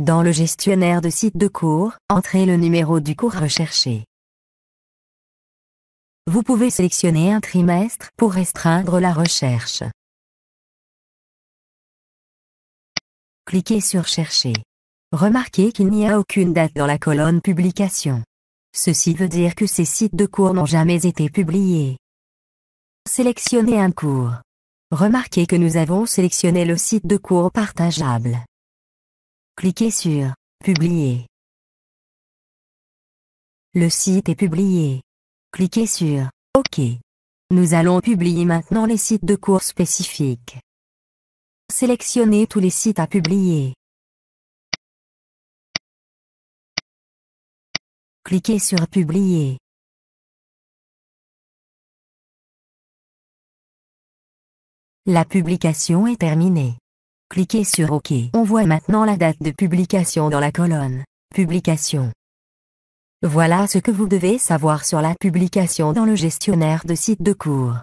Dans le gestionnaire de site de cours, entrez le numéro du cours recherché. Vous pouvez sélectionner un trimestre pour restreindre la recherche. Cliquez sur Chercher. Remarquez qu'il n'y a aucune date dans la colonne Publication. Ceci veut dire que ces sites de cours n'ont jamais été publiés. Sélectionnez un cours. Remarquez que nous avons sélectionné le site de cours partageable. Cliquez sur Publier. Le site est publié. Cliquez sur OK. Nous allons publier maintenant les sites de cours spécifiques. Sélectionnez tous les sites à publier. Cliquez sur Publier. La publication est terminée. Cliquez sur OK. On voit maintenant la date de publication dans la colonne Publication. Voilà ce que vous devez savoir sur la publication dans le gestionnaire de site de cours.